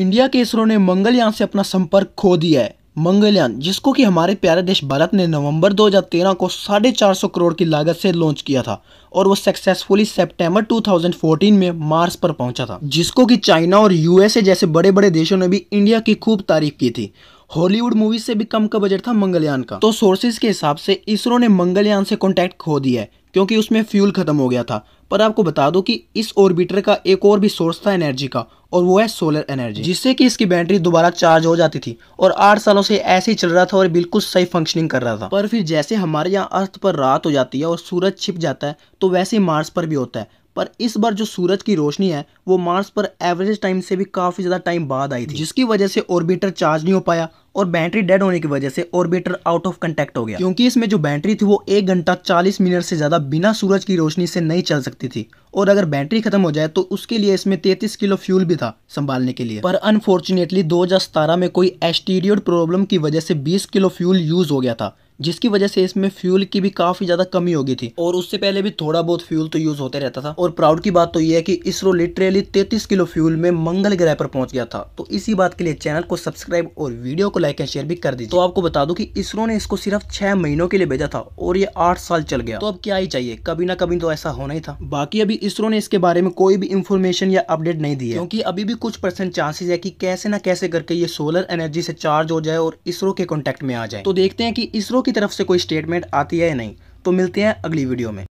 India के इसरो ने मंगलयान से अपना संपर्क खो दिया है मंगलयान जिसको कि हमारे प्यारे देश भारत ने नवंबर 2013 को साढ़े चार सौ करोड़ की लागत से लॉन्च किया था और वो सक्सेसफुली सितंबर 2014 में मार्स पर पहुंचा था जिसको कि चाइना और यूएसए जैसे बड़े बड़े देशों ने भी इंडिया की खूब तारीफ की थी हॉलीवुड मूवी से भी कम का बजट था मंगलयान का तो सोर्सेज के हिसाब से इसरो ने मंगलयान से कॉन्टैक्ट खो दिया है क्योंकि उसमें फ्यूल खत्म हो गया था पर आपको बता दो कि इस ऑर्बिटर का एक और भी सोर्स था एनर्जी का और वो है सोलर एनर्जी जिससे कि इसकी बैटरी दोबारा चार्ज हो जाती थी और आठ सालों से ऐसे ही चल रहा था और बिल्कुल सही फंक्शनिंग कर रहा था पर फिर जैसे हमारे यहाँ अर्थ पर रात हो जाती है और सूरज छिप जाता है तो वैसे ही मार्स पर भी होता है पर इस बार जो सूरज की रोशनी है वो मार्स पर एवरेज टाइम से भी काफ़ी ज़्यादा टाइम बाद आई थी जिसकी वजह से ऑर्बिटर चार्ज नहीं हो पाया और बैटरी डेड होने की वजह से ऑर्बिटर आउट ऑफ कंटेक्ट हो गया क्योंकि इसमें जो बैटरी थी वो एक घंटा 40 मिनट से ज़्यादा बिना सूरज की रोशनी से नहीं चल सकती थी और अगर बैटरी खत्म हो जाए तो उसके लिए इसमें 33 किलो फ्यूल भी था संभालने के लिए पर अनफॉर्चुनेटली दो में कोई एस्टीरियड प्रॉब्लम की वजह से बीस किलो फ्यूल यूज हो गया था जिसकी वजह से इसमें फ्यूल की भी काफ़ी ज़्यादा कमी हो गई थी और उससे पहले भी थोड़ा बहुत फ्यूल तो यूज़ होते रहता था और प्राउड की बात तो यह है कि इसरो लिटरेली तैतीस किलो फ्यूल में मंगल ग्रह पर पहुंच गया था तो इसी बात के लिए चैनल को सब्सक्राइब और वीडियो को लाइक एंड शेयर भी कर दीजिए तो आपको बता दू की इसरो ने इसको सिर्फ छह महीनों के लिए भेजा था और ये आठ साल चल गया तो अब क्या ही चाहिए कभी ना कभी तो ऐसा होना ही था बाकी अभी इसरो ने इसके बारे में कोई भी इन्फॉर्मेशन या अपडेट नहीं दी है क्योंकि अभी भी कुछ परसेंट चांसेस है की कैसे ना कैसे करके ये सोलर एनर्जी से चार्ज हो जाए और इसरो के कॉन्टेक्ट में आ जाए तो देखते हैं कि इसरो की तरफ से कोई स्टेटमेंट आती है या नहीं तो मिलते हैं अगली वीडियो में